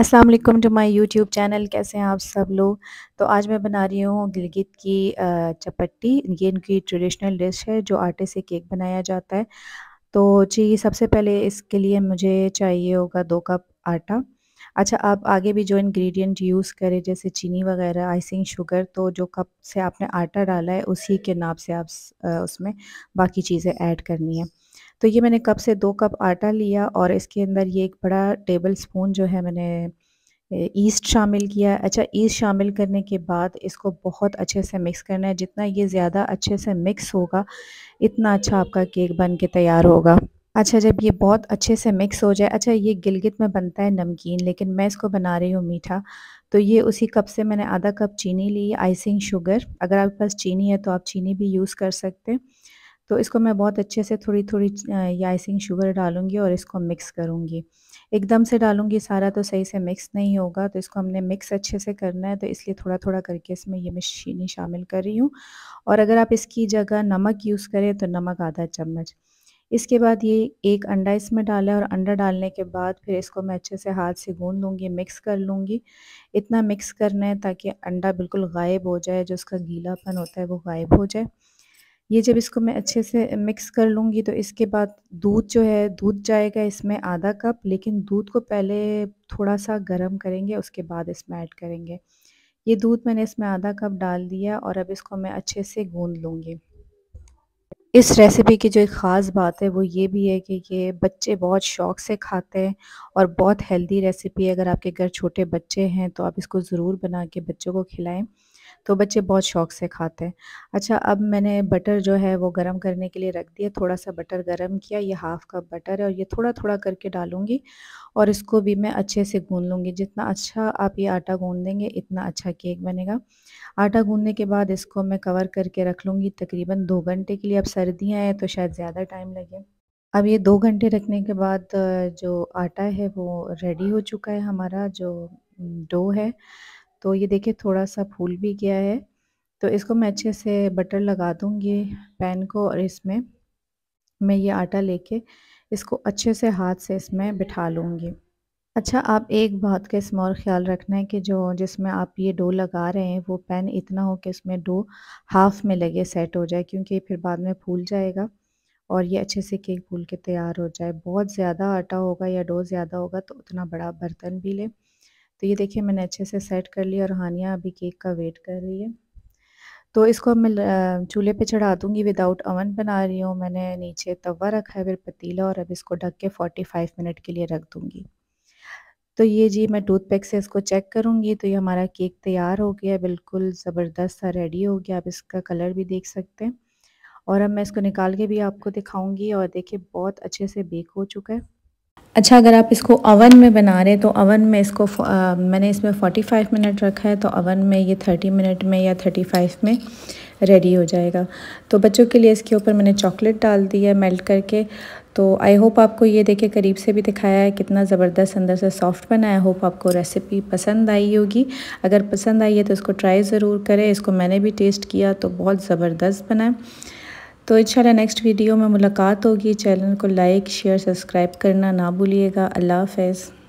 अस्सलाम वालेकुम to my YouTube channel कैसे हैं आप सब लोग तो आज मैं बना रही हूँ गिलगित की चपट्टी ये इनकी ट्रेडिशनल डिश है जो आटे से केक बनाया जाता है तो जी सबसे पहले इसके लिए मुझे चाहिए होगा दो कप आटा अच्छा आप आगे भी जो इंग्रेडिएंट यूज़ करें जैसे चीनी वगैरह आइसिंग शुगर तो जो कप से आपने आटा डाला है उसी के नाप से आप उसमें बाकी चीज़ें ऐड करनी है तो ये मैंने कप से दो कप आटा लिया और इसके अंदर ये एक बड़ा टेबल स्पून जो है मैंने ईस्ट शामिल किया अच्छा ईस्ट शामिल करने के बाद इसको बहुत अच्छे से मिक्स करना है जितना ये ज़्यादा अच्छे से मिक्स होगा इतना अच्छा आपका केक बन के तैयार होगा अच्छा जब ये बहुत अच्छे से मिक्स हो जाए अच्छा ये गिलगित में बनता है नमकीन लेकिन मैं इसको बना रही हूँ मीठा तो ये उसी कप से मैंने आधा कप चीनी ली आइसिंग शुगर अगर आपके पास चीनी है तो आप चीनी भी यूज़ कर सकते हैं तो इसको मैं बहुत अच्छे से थोड़ी थोड़ी याइसिंग शुगर डालूंगी और इसको मिक्स करूंगी एकदम से डालूंगी सारा तो सही से मिक्स नहीं होगा तो इसको हमने मिक्स अच्छे से करना है तो इसलिए थोड़ा थोड़ा करके इसमें ये मशीनी शामिल कर रही हूँ और अगर आप इसकी जगह नमक यूज़ करें तो नमक आधा चम्मच इसके बाद ये एक अंडा इसमें डाला और अंडा डालने के बाद फिर इसको मैं अच्छे से हाथ से गूंद लूँगी मिक्स कर लूँगी इतना मिक्स करना है ताकि अंडा बिल्कुल गायब हो जाए जो उसका गीलापन होता है वो गायब हो जाए ये जब इसको मैं अच्छे से मिक्स कर लूँगी तो इसके बाद दूध जो है दूध जाएगा इसमें आधा कप लेकिन दूध को पहले थोड़ा सा गर्म करेंगे उसके बाद इसमें ऐड करेंगे ये दूध मैंने इसमें आधा कप डाल दिया और अब इसको मैं अच्छे से गूँध लूँगी इस रेसिपी की जो एक ख़ास बात है वो ये भी है कि ये बच्चे बहुत शौक से खाते हैं और बहुत हेल्दी रेसिपी है अगर आपके घर छोटे बच्चे हैं तो आप इसको ज़रूर बना के बच्चों को खिलाएं तो बच्चे बहुत शौक से खाते हैं अच्छा अब मैंने बटर जो है वो गर्म करने के लिए रख दिया थोड़ा सा बटर गर्म किया ये हाफ़ कप बटर है और ये थोड़ा थोड़ा करके डालूंगी और इसको भी मैं अच्छे से गूँध लूँगी जितना अच्छा आप ये आटा गूँध देंगे इतना अच्छा केक बनेगा आटा गूँधने के बाद इसको मैं कवर करके रख लूँगी तकरीबन दो घंटे के लिए अब सर्दियाँ हैं तो शायद ज़्यादा टाइम लगे अब ये दो घंटे रखने के बाद जो आटा है वो रेडी हो चुका है हमारा जो डो है तो ये देखिए थोड़ा सा फूल भी गया है तो इसको मैं अच्छे से बटर लगा दूँगी पैन को और इसमें मैं ये आटा लेके इसको अच्छे से हाथ से इसमें बिठा लूँगी अच्छा आप एक बात का इसमें और ख्याल रखना है कि जो जिसमें आप ये डो लगा रहे हैं वो पैन इतना हो कि इसमें डो हाफ़ में लगे सेट हो जाए क्योंकि फिर बाद में फूल जाएगा और ये अच्छे से केक फूल के तैयार हो जाए बहुत ज़्यादा आटा होगा या डो ज़्यादा होगा तो उतना बड़ा बर्तन भी लें तो ये देखिए मैंने अच्छे से सेट कर लिया और हानिया अभी केक का वेट कर रही है तो इसको अब मैं चूल्हे पे चढ़ा दूंगी विदाउट अवन बना रही हूँ मैंने नीचे तवा रखा है फिर पतीला और अब इसको ढक के 45 मिनट के लिए रख दूंगी तो ये जी मैं टूथपिक से इसको चेक करूँगी तो ये हमारा केक तैयार हो गया बिल्कुल ज़बरदस्त सा रेडी हो गया आप इसका कलर भी देख सकते हैं और अब मैं इसको निकाल के भी आपको दिखाऊंगी और देखिए बहुत अच्छे से बेक हो चुका है अच्छा अगर आप इसको ओवन में बना रहे हैं तो ओवन में इसको आ, मैंने इसमें 45 मिनट रखा है तो ओवन में ये 30 मिनट में या 35 में रेडी हो जाएगा तो बच्चों के लिए इसके ऊपर मैंने चॉकलेट डाल दी है मेल्ट करके तो आई होप आपको ये देखे करीब से भी दिखाया है कितना ज़बरदस्त अंदर से सॉफ्ट बना है होप आपको रेसिपी पसंद आई होगी अगर पसंद आई है तो इसको ट्राई ज़रूर करें इसको मैंने भी टेस्ट किया तो बहुत ज़बरदस्त बना है तो इंशाल्लाह नेक्स्ट वीडियो में मुलाकात होगी चैनल को लाइक शेयर सब्सक्राइब करना ना भूलिएगा अल्लाह हाफ